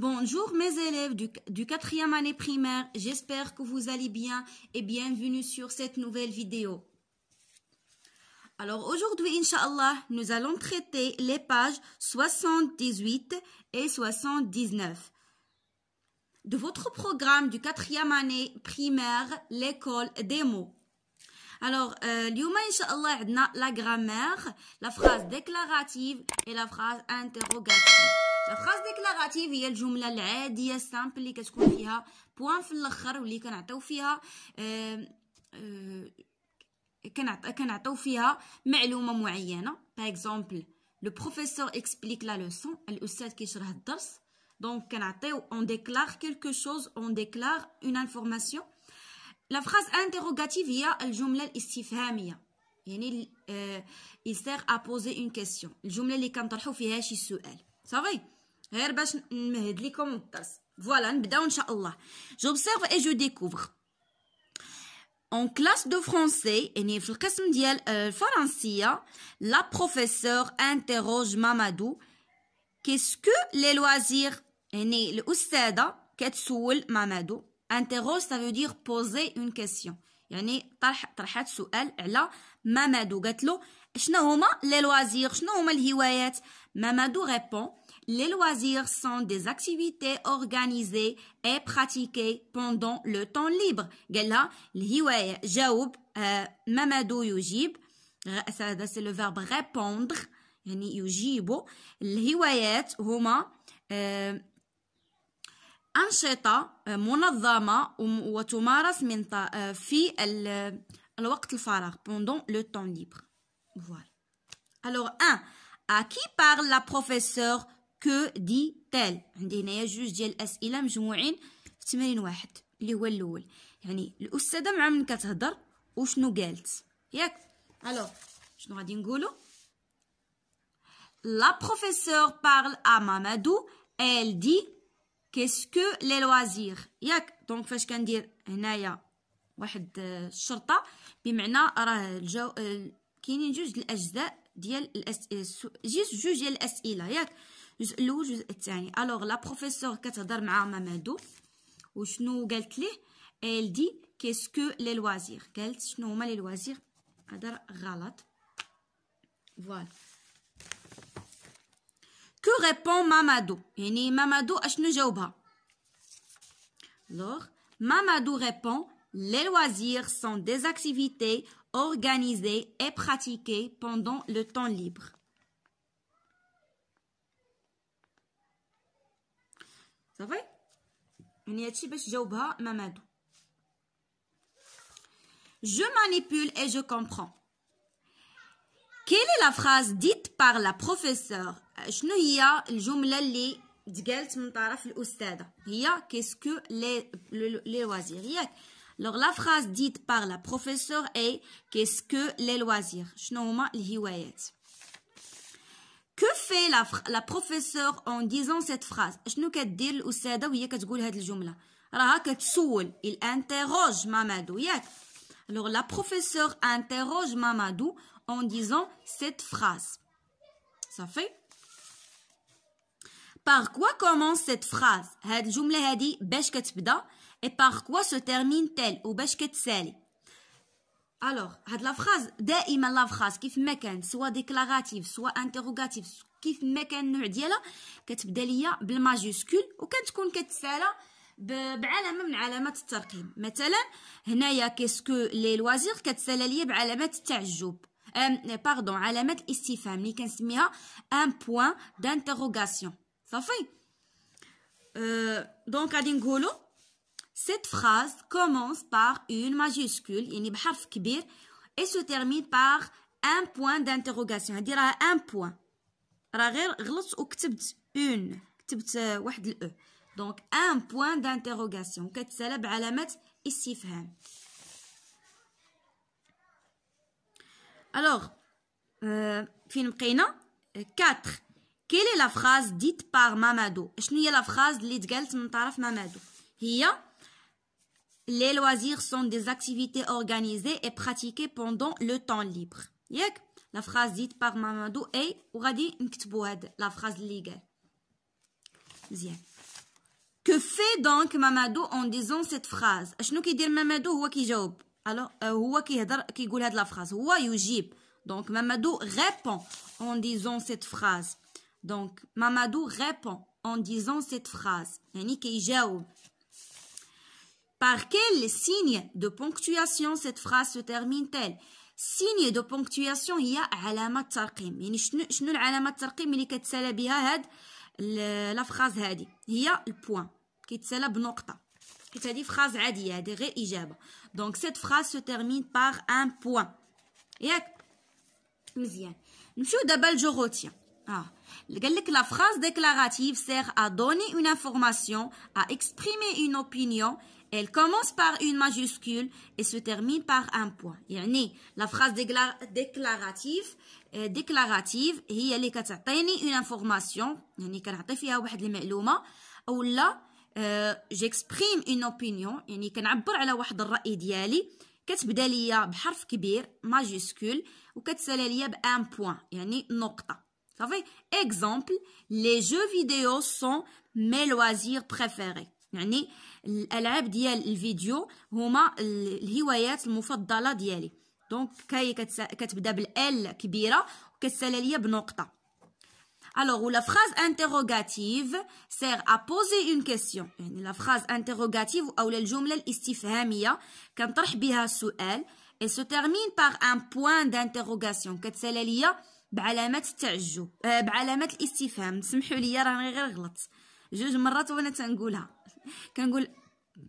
Bonjour mes élèves du quatrième année primaire, j'espère que vous allez bien et bienvenue sur cette nouvelle vidéo. Alors aujourd'hui, Inch'Allah, nous allons traiter les pages 78 et 79 de votre programme du quatrième année primaire, l'école des mots. Alors, euh, Inch'Allah, la grammaire, la phrase déclarative et la phrase interrogative. الاشخاص ديكلاغاتيف هي الجمله العاديه السامبل اللي كتكون فيها بوان في الاخر واللي كنعطيو فيها آه, آه، كنعطيو فيها معلومه معينه باغ اكزومبل لو بروفيسور اكسبليك لا لوسون الاستاذ كيشرح الدرس دونك كنعطيو اون ديكلار كيلكو شوز اون ديكلار اون انفورماسيون لا فراز انتروغاتيف هي الجمله الاستفهاميه يعني آه، il sert à poser une question الجمله اللي كنطرحوا فيها شي سؤال صافي غير باش نمهد لكم الدرس فوالا نبداو ان en classe de français et euh, la professeure interroge Mamadou qu'est-ce que les loisirs الاستاذه كتسول Mamadou interroge ça veut dire poser une question Mamadou les loisirs Mamadou répond les loisirs sont des activités organisées et pratiquées pendant le temps libre. Gala, l'hiwaya, jaoub, euh, mamadou yujib, euh, c'est le verbe répondre, yani yujibo. L'hiwayat, huma, أنشطة منظمة وتمارس من في الوقت الفراغ pendant le temps libre. Voilà. Alors, 1. À qui parle la professeure كو دي تال عندي هنايا جوج ديال الاسئله مجموعين في تمرين واحد اللي هو الاول يعني الاستاذه مع من كتهضر وشنو قالت ياك الو شنو غادي نقولوا لا بروفيسور بارل ا مامادو ال دي qu'est-ce que ياك دونك فاش كندير هنايا واحد الشرطه بمعنى راه الجو... آه، كاينين جوج الاجزاء ديال الأس... آه، جوج ديال الاسئله ياك Alors, la professeure Katar avec Mamadou, elle dit, qu'est-ce que les loisirs Quels les loisirs Ralat. Voilà. Que répond Mamadou Mamadou, Alors, Mamadou répond, les loisirs sont des activités organisées et pratiquées pendant le temps libre. صافي يعني هادشي باش جاوبها مامادو Je manipule et je comprends. Quelle est la phrase dite par la professeure شنو هي الجملة اللي تقالت من طرف الأستاذة هي qu'est-ce que les, les loisirs ياك Alors la phrase dite par la professeure est qu'est-ce que les loisirs شنو هما الهوايات que fait la, la professeure en disant cette phrase شنو كدير الأستاذة وهي كتقول هذه الجملة راها كتسول il interroge Mamadou alors la professeure interroge Mamadou en disant cette phrase ça fait par quoi commence cette phrase Cette jumelle a dit. et par quoi se termine-t-elle ou باش الوغ هاد لافخاز دائما لافخاز كيف ما كان سوا ديكلاغاتيف سوا انتروغاتيف كيف ما كان النوع ديالها كتبدا ليا بالماجيسكول وكتكون كتسالى بعلامه من علامات الترقيم مثلا هنايا كيسكو لي لوازير كتسالى ليا بعلامات التعجب ام باردون علامات الاستفهام اللي كنسميها ان بوين دانتيروغاسيون صافي أه دونك غادي نقولوا Cette phrase commence par une majuscule, et se termine par un point d'interrogation. C'est-à-dire un point. une. Euh, Donc un point d'interrogation. Alors, 4. Euh, euh, Quelle est la phrase dite par Mamadou? Je la phrase dite par Mamadou les loisirs sont des activités organisées et pratiquées pendant le temps libre. La phrase dite par Mamadou est la phrase « ligue ». Que fait donc Mamadou en disant cette phrase شنو كيدير مامادو qui qui Mamadou ou qui qui هاد la phrase? Donc Mamadou répond en disant cette phrase donc Mamadou répond en disant cette phrase job. Par quel signe de ponctuation cette phrase se termine-t-elle Signe de ponctuation, il y a alama tarqim. Yani chnou l'alama tarqim li ktsala biha had la phrase hadi. Il y a le point qui ktsala b'noqta. C'est-à-dire phrase hadi, hadi ghir Donc cette phrase se termine par un point. Yak mzyan. Nchou daba le retiens. Ah. La phrase déclarative sert à donner une information, à exprimer une opinion elle commence par une majuscule et se termine par un point. la phrase déclarative déclarative هي اللي كتعطيني une information يعني كنعطي euh, j'exprime une opinion يعني majuscule exemple les jeux vidéo sont mes loisirs préférés يعني الالعاب ديال الفيديو هما الهوايات المفضله ديالي دونك كاي كتبدا بالال كبيره وكتسالى ليا بنقطه Alors, la phrase interrogative sert à poser une question. يعني la phrase interrogative ou الجملة الاستفهامية كنطرح بها السؤال et se termine par un point d'interrogation كتسالى ليا بعلامة التعجب آه، بعلامة الاستفهام سمحوا لي راني غير غلطت جوج مرات وانا تنقولها كنقول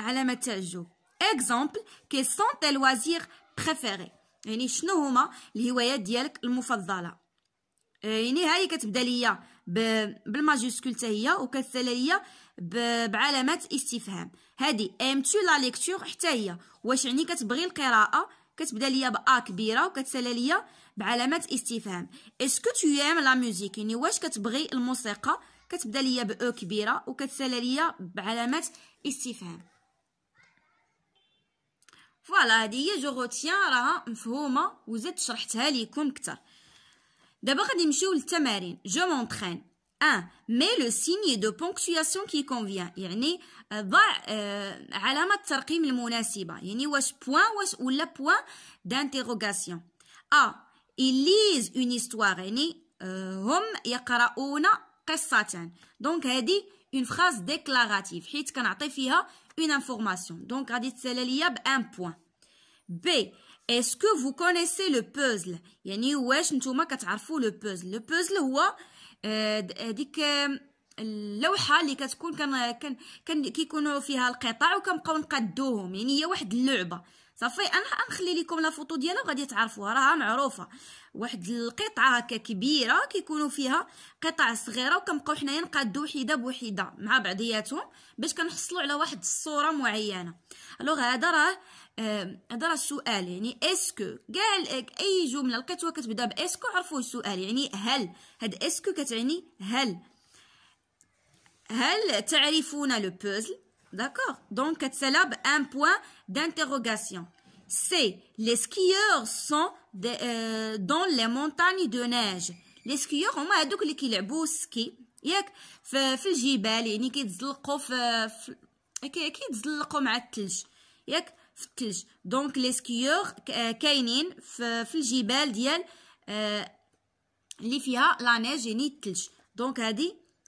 علامه تعجب اكزومبل كيسون تي لوازير بريفيري يعني شنو هما الهوايات ديالك المفضله آه، يعني هاي كتبدا ليا بالماجيسكول حتى هي وكتسالى ليا بعلامات استفهام هادي ام تو لا ليكتور حتى هي واش يعني كتبغي القراءه كتبدا ليا با كبيره وكتسالى ليا بعلامات استفهام اسكو تو ام لا ميوزيك يعني واش كتبغي الموسيقى كتبدا ليا بأو كبيرة وكتسالى ليا بعلامات استفهام فوالا هادي هي جو راها مفهومة وزدت شرحتها ليكم كتر دابا غادي نمشيو للتمارين جو مونطخين أن مي لو سيني دو بونكتوياسيون كي كونفيان يعني آه، ضع آه، علامة الترقيم المناسبة يعني واش بوان واش ولا بوان دانتيغوغاسيون ا إليز lisent une histoire يعني آه، هم يقرؤون قصتان دونك هادي اون فراز ديكلاراتيف حيت كنعطي فيها اون انفورماسيون دونك غادي تسال ليا بان بوين بي اسكو فو كونيسي لو بوزل يعني واش نتوما كتعرفوا لو بوزل لو بوزل هو آه، هذيك آه، اللوحه اللي كتكون كان كان كيكونوا فيها القطع وكنبقاو نقادوهم يعني هي واحد اللعبه صافي انا نخلي لكم لا فوتو ديالها وغادي تعرفوها راها معروفه واحد القطعه هكا كبيره كيكونوا فيها قطع صغيره وكنبقاو حنايا نقادو وحده بوحده مع بعضياتهم باش كنحصلوا على واحد الصوره معينه الوغ هذا راه هذا راه السؤال يعني اسكو كاع اي جمله لقيتوها كتبدا باسكو عرفوا السؤال يعني هل هاد اسكو كتعني هل هل تعرفون لو بوزل داكوغ دونك كتسالا بان بوان دانتيغوغاسيون C. Les skieurs sont dans les montagnes de neige. Les skieurs donc les skieurs كيلعبوا Donc, les skieurs الجبال يعني كيتزلقوا في, في كيتزلقوا مع الثلج ياك في الثلج دونك لي سكيور كاينين في, في الجبال ديال آه اللي فيها لا une phrase déclarative دونك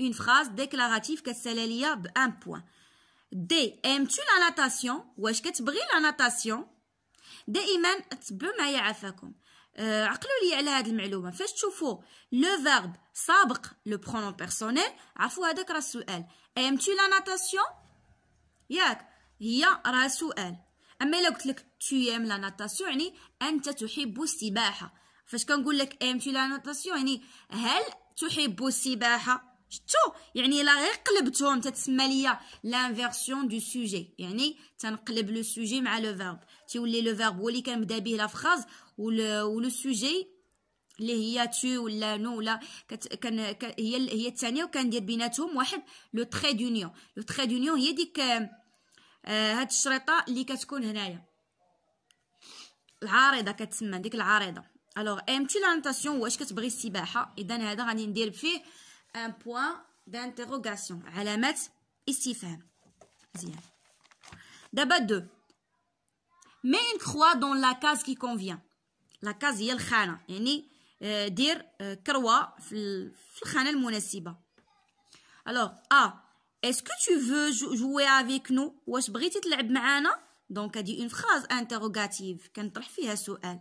اون فراز ديكلاراتيف بان بوين دي تو لا ناتاسيون واش كتبغي la natation دائما اتبعوا معايا عافاكم آه عقلوا لي على هذه المعلومه فاش تشوفوا لو فيرب سابق لو برونون بيرسونيل عرفوا هذاك راه السؤال ايمتي لا ناتاسيون ياك هي راه سؤال اما الا قلت لك تو ايم لا ناتاسيون يعني انت تحب السباحه فاش كنقول لك ايم لا ناتاسيون يعني هل تحب السباحه شتو يعني الا غير قلبتهم تتسمى ليا لانفيرسيون دو سوجي يعني تنقلب لو سوجي مع لو فيرب تيولي لو فيرب هو اللي كنبدا به لا فراز ولو سوجي اللي هي تو ولا نو ولا كت كان ك... هي هي الثانيه وكندير بيناتهم واحد لو تري دونيون لو تري دونيون هي ديك آه هاد الشريطه اللي كتكون هنايا العارضه كتسمى ديك العارضه الوغ ام تي لانتاسيون واش كتبغي السباحه اذا هذا غادي ندير فيه un point d'interrogation. Alamat istifam. D'abord deux. Mets une croix dans la case qui convient. La case هي euh, dire يعني دير croix في الخانة المناسبة. Alors A, est-ce que tu veux jouer avec nous واش بغيتي تلعب Donc Donc, dit une phrase interrogative كنطرح فيها سؤال.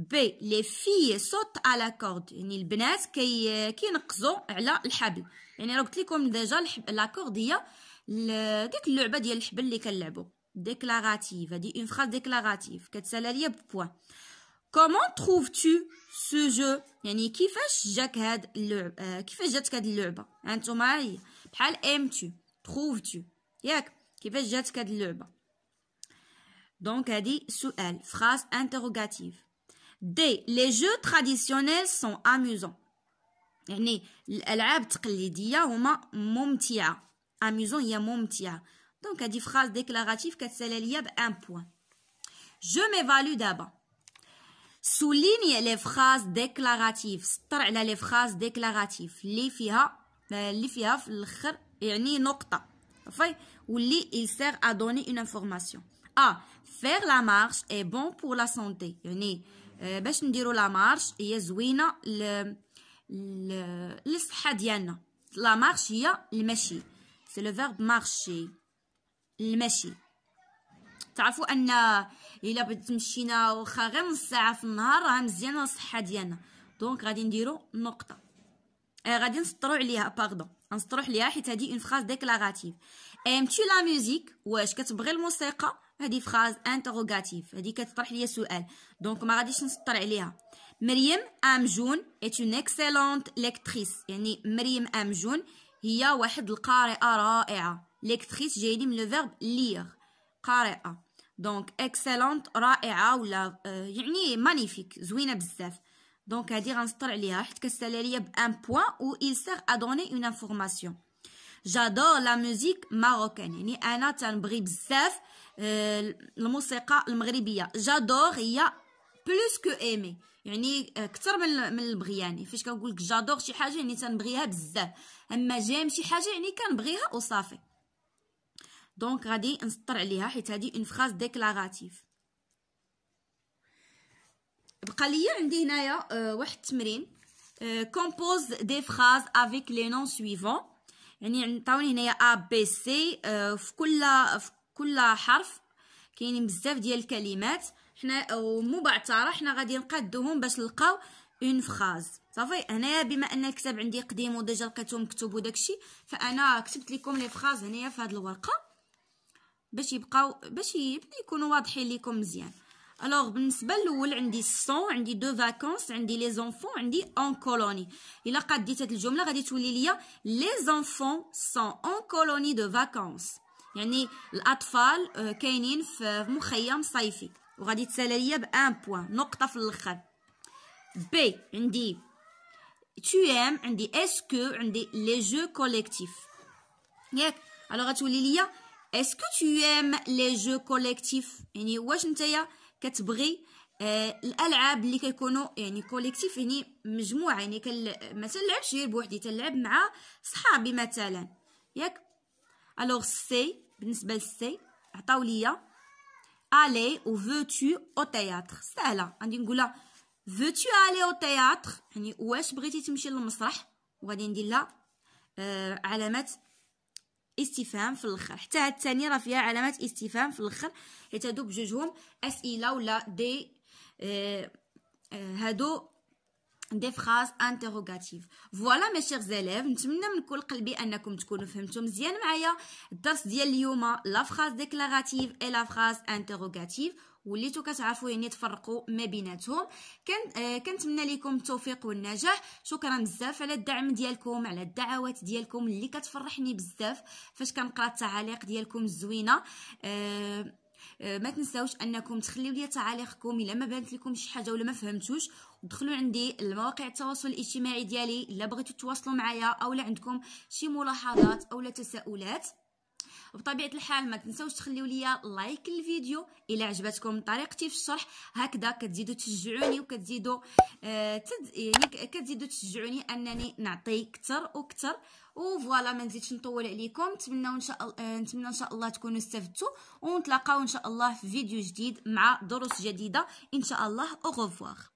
بي لي في صوت على كورد يعني البنات كي كينقزوا على الحبل يعني راه قلت لكم ديجا لاكورد هي ديك اللعبه ديال الحبل اللي كنلعبوا ديكلاراتيف هادي اون فراز ديكلاراتيف كتسالا ليا ببوان كومون تروف تو سو جو يعني كيفاش جاك هاد اللعب آه، كيفاش جاتك هاد اللعبه هانتوما هي بحال ام تو تروف تو ياك كيفاش جاتك هاد اللعبه دونك هادي سؤال فراز انتروغاتيف D. Les jeux traditionnels sont amusants. Amusant, il y Donc, à des phrases déclaratives, un point. Je m'évalue d'abord. Souligne les phrases déclaratives. déclaratives. les phrases déclaratives. il sert à donner une information. A. faire la marche est bon pour la santé يعني باش نديرو لا مارش هي زوينه ل للصحه ديالنا لا مارش هي المشي سي لو فيرب مارشي المشي تعرفوا ان الا بغيت مشينا واخا غير نص ساعه في النهار راه مزيانه للصحه ديالنا دونك غادي نديرو نقطه آه غادي نسطرو عليها باردون نسطرو عليها حيت هذه اون فراز ديكلاراتيف ام تي لا ميوزيك واش كتبغي الموسيقى هذه فراز انتروغاتيف هذه كتطرح ليا سؤال دونك ما غاديش نسطر عليها مريم امجون ات اون اكسلونت ليكتريس يعني مريم امجون هي واحد القارئه رائعه ليكتريس جايين من لو فيرب لير قارئه دونك اكسلونت رائعه ولا آه، يعني مانيفيك زوينه بزاف دونك هذه غنسطر عليها حيت كتسالى ليا بان بوين و il سير ا دوني اون انفورماسيون جادور لا موزيك ماروكان يعني انا تنبغي بزاف آه، الموسيقى المغربيه جادور هي بلوس كو ايمي يعني اكثر من من البغياني يعني فاش كنقول لك جادور شي حاجه يعني تنبغيها بزاف اما جيم شي حاجه يعني كنبغيها وصافي دونك غادي نسطر عليها حيت هذه اون فراز ديكلاراتيف بقى ليا عندي هنايا آه، واحد التمرين كومبوز دي فراز افيك لي نون سويفون يعني عطاوني هنايا ا بي سي في كل في كل حرف كاينين بزاف ديال الكلمات حنا ومبعثره حنا غادي نقادوهم باش نلقاو اون فراز صافي هنايا بما ان الكتاب عندي قديم وديجا لقيتو مكتوب وداكشي فانا كتبت لكم لي فراز هنايا في هذه الورقه باش يبقاو باش يبقى يكونوا واضحين لكم مزيان Alors, بالنسبة الاول عندي 100 عندي دو فاكونس عندي لي زونفون عندي اون كولوني الا قديت هذه الجمله غادي تولي ليا لي زونفون سون اون كولوني دو فاكونس يعني الاطفال كاينين في مخيم صيفي وغادي ليا بان نقطه في الاخر بي عندي tu aimes عندي que عندي les jeux collectifs ياك alors غتولي ليا que tu aimes les jeux collectifs يعني واش كتبغي آه الالعاب اللي كيكونوا يعني كوليكتيف يعني مجموعه يعني كل ما تلعبش غير بوحدي تلعب مع صحابي مثلا ياك الوغ سي بالنسبه للسي عطاو ليا الي او فوتو او تياتر سهله غادي نقولها فوتو الي او تياتر يعني واش بغيتي تمشي للمسرح وغادي ندير لها آه علامات استفهام في الاخر حتى هاد الثانيه راه فيها علامات استفهام في الاخر حيت هادو بجوجهم اسئله ولا دي آه, آه، هادو دي فراز انتروغاتيف فوالا مي شيغ زيليف نتمنى من كل قلبي انكم تكونوا فهمتوا مزيان معايا الدرس ديال اليوم لا فراز ديكلاراتيف اي لا فراز انتروغاتيف وليتو كتعرفوا يعني تفرقوا ما بيناتهم كان آه كنتمنى لكم التوفيق والنجاح شكرا بزاف على الدعم ديالكم على الدعوات ديالكم اللي كتفرحني بزاف فاش كنقرا التعاليق ديالكم الزوينه آه،, آه ما تنساوش انكم تخليو لي تعاليقكم الا ما بانت لكم شي حاجه ولا ما فهمتوش ودخلوا عندي المواقع التواصل الاجتماعي ديالي الا بغيتو تواصلوا معايا اولا عندكم شي ملاحظات اولا تساؤلات بطبيعه الحال ما تنسوش تخليو ليا لايك الفيديو الا عجبتكم طريقتي في الشرح هكذا كتزيدوا تشجعوني وكتزيدوا آه تد... يعني كتزيدوا تشجعوني انني نعطي اكثر واكثر وفوالا ما نزيدش نطول عليكم نتمنى ان شاء آه، نتمنى ان شاء الله تكونوا استفدتوا ونتلاقاو ان شاء الله في فيديو جديد مع دروس جديده ان شاء الله اوغوفوار